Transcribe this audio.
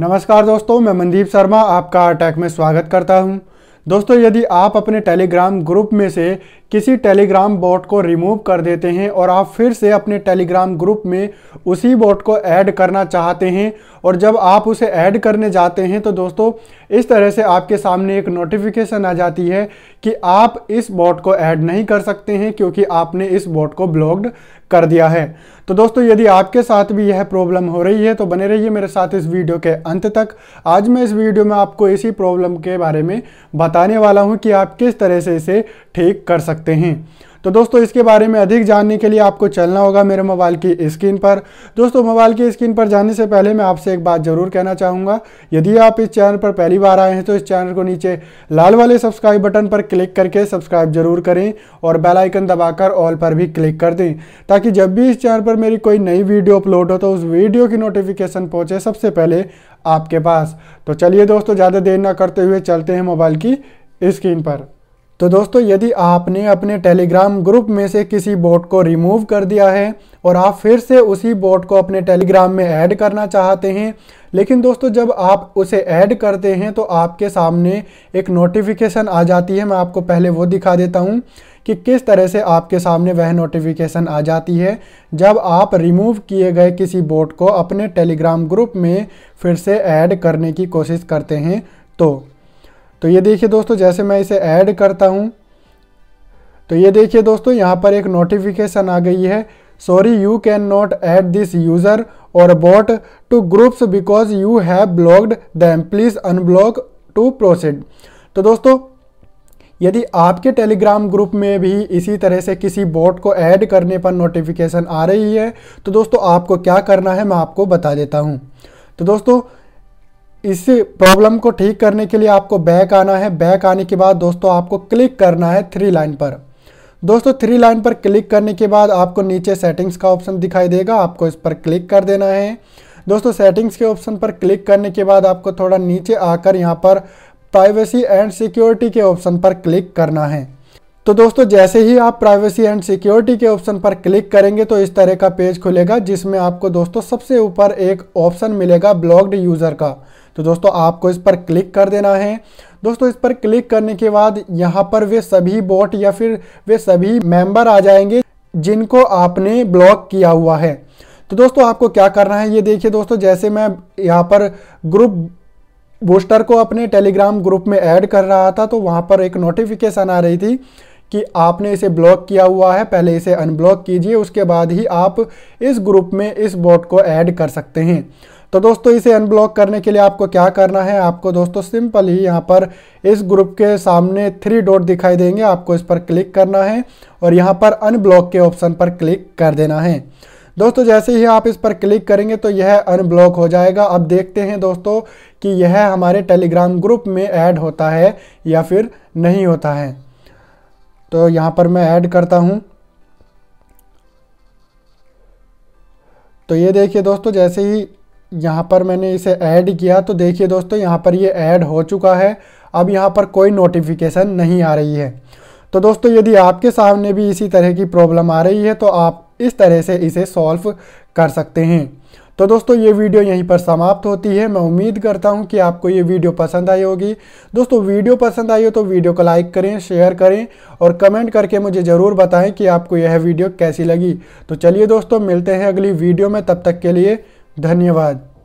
नमस्कार दोस्तों मैं मनदीप शर्मा आपका अटैक में स्वागत करता हूं दोस्तों यदि आप अपने टेलीग्राम ग्रुप में से किसी टेलीग्राम बॉट को रिमूव कर देते हैं और आप फिर से अपने टेलीग्राम ग्रुप में उसी बॉट को ऐड करना चाहते हैं और जब आप उसे ऐड करने जाते हैं तो दोस्तों इस तरह से आपके सामने एक नोटिफिकेशन आ जाती है कि आप इस बॉट को ऐड नहीं कर सकते हैं क्योंकि आपने इस बॉट को ब्लॉक्ड कर दिया है तो दोस्तों यदि आपके साथ भी यह प्रॉब्लम हो रही है तो बने रहिए मेरे साथ इस वीडियो के अंत तक आज मैं इस वीडियो में आपको इसी प्रॉब्लम के बारे में बताने वाला हूँ कि आप किस तरह से इसे ठीक कर सकते सकते हैं तो दोस्तों इसके बारे में अधिक जानने के लिए आपको चलना होगा मेरे मोबाइल की स्क्रीन पर दोस्तों मोबाइल की स्क्रीन पर जाने से पहले मैं आपसे एक बात ज़रूर कहना चाहूँगा यदि आप इस चैनल पर पहली बार आए हैं तो इस चैनल को नीचे लाल वाले सब्सक्राइब बटन पर क्लिक करके सब्सक्राइब जरूर करें और बेलाइकन दबाकर ऑल पर भी क्लिक कर दें ताकि जब भी इस चैनल पर मेरी कोई नई वीडियो अपलोड हो तो उस वीडियो की नोटिफिकेशन पहुँचे सबसे पहले आपके पास तो चलिए दोस्तों ज़्यादा देर ना करते हुए चलते हैं मोबाइल की स्क्रीन पर तो दोस्तों यदि आपने अपने टेलीग्राम ग्रुप में से किसी बोट को रिमूव कर दिया है और आप फिर से उसी बोट को अपने टेलीग्राम में ऐड करना चाहते हैं लेकिन दोस्तों जब आप उसे ऐड करते हैं तो आपके सामने एक नोटिफिकेशन आ जाती है मैं आपको पहले वो दिखा देता हूँ कि किस तरह से आपके सामने वह नोटिफिकेशन आ जाती है जब आप रिमूव किए गए किसी बोट को अपने टेलीग्राम ग्रुप में फिर से ऐड करने की कोशिश करते हैं तो तो ये देखिए दोस्तों जैसे मैं इसे ऐड करता हूँ तो ये देखिए दोस्तों यहाँ पर एक नोटिफिकेशन आ गई है sorry you can not add this user or bot to groups because you have blocked them please unblock to proceed तो दोस्तों यदि आपके टेलीग्राम ग्रुप में भी इसी तरह से किसी बॉट को ऐड करने पर नोटिफिकेशन आ रही है तो दोस्तों आपको क्या करना है मैं आपको बता देता हूँ तो दोस्तों इस प्रॉब्लम को ठीक करने के लिए आपको बैक आना है बैक आने के बाद दोस्तों आपको क्लिक करना है थ्री लाइन पर दोस्तों थ्री लाइन पर क्लिक करने के बाद आपको नीचे सेटिंग्स का ऑप्शन दिखाई देगा आपको इस पर क्लिक कर देना है दोस्तों सेटिंग्स के ऑप्शन पर क्लिक करने के बाद आपको थोड़ा नीचे आकर यहाँ पर प्राइवेसी एंड सिक्योरिटी के ऑप्शन पर क्लिक करना है तो दोस्तों जैसे ही आप प्राइवेसी एंड सिक्योरिटी के ऑप्शन पर क्लिक करेंगे तो इस तरह का पेज खुलेगा जिसमें आपको दोस्तों सबसे ऊपर एक ऑप्शन मिलेगा ब्लॉग्ड यूज़र का तो दोस्तों आपको इस पर क्लिक कर देना है दोस्तों इस पर क्लिक करने के बाद यहाँ पर वे सभी बोट या फिर वे सभी मेंबर आ जाएंगे जिनको आपने ब्लॉक किया हुआ है तो दोस्तों आपको क्या करना है ये देखिए दोस्तों जैसे मैं यहाँ पर ग्रुप बूस्टर को अपने टेलीग्राम ग्रुप में ऐड कर रहा था तो वहाँ पर एक नोटिफिकेशन आ रही थी कि आपने इसे ब्लॉक किया हुआ है पहले इसे अनब्लॉक कीजिए उसके बाद ही आप इस ग्रुप में इस बोट को ऐड कर सकते हैं तो दोस्तों इसे अनब्लॉक करने के लिए आपको क्या करना है आपको दोस्तों सिंपल ही यहाँ पर इस ग्रुप के सामने थ्री डॉट दिखाई देंगे आपको इस पर क्लिक करना है और यहाँ पर अनब्लॉक के ऑप्शन पर क्लिक कर देना है दोस्तों जैसे ही आप इस पर क्लिक करेंगे तो यह अनब्लॉक हो जाएगा अब देखते हैं दोस्तों कि यह हमारे टेलीग्राम ग्रुप में ऐड होता है या फिर नहीं होता है तो यहाँ पर मैं ऐड करता हूँ तो ये देखिए दोस्तों जैसे ही यहाँ पर मैंने इसे ऐड किया तो देखिए दोस्तों यहाँ पर ये ऐड हो चुका है अब यहाँ पर कोई नोटिफिकेशन नहीं आ रही है तो दोस्तों यदि आपके सामने भी इसी तरह की प्रॉब्लम आ रही है तो आप इस तरह से इसे सॉल्व कर सकते हैं तो दोस्तों ये वीडियो यहीं पर समाप्त होती है मैं उम्मीद करता हूं कि आपको ये वीडियो पसंद आई होगी दोस्तों वीडियो पसंद आई हो तो वीडियो को लाइक करें शेयर करें और कमेंट करके मुझे ज़रूर बताएं कि आपको यह वीडियो कैसी लगी तो चलिए दोस्तों मिलते हैं अगली वीडियो में तब तक के लिए धन्यवाद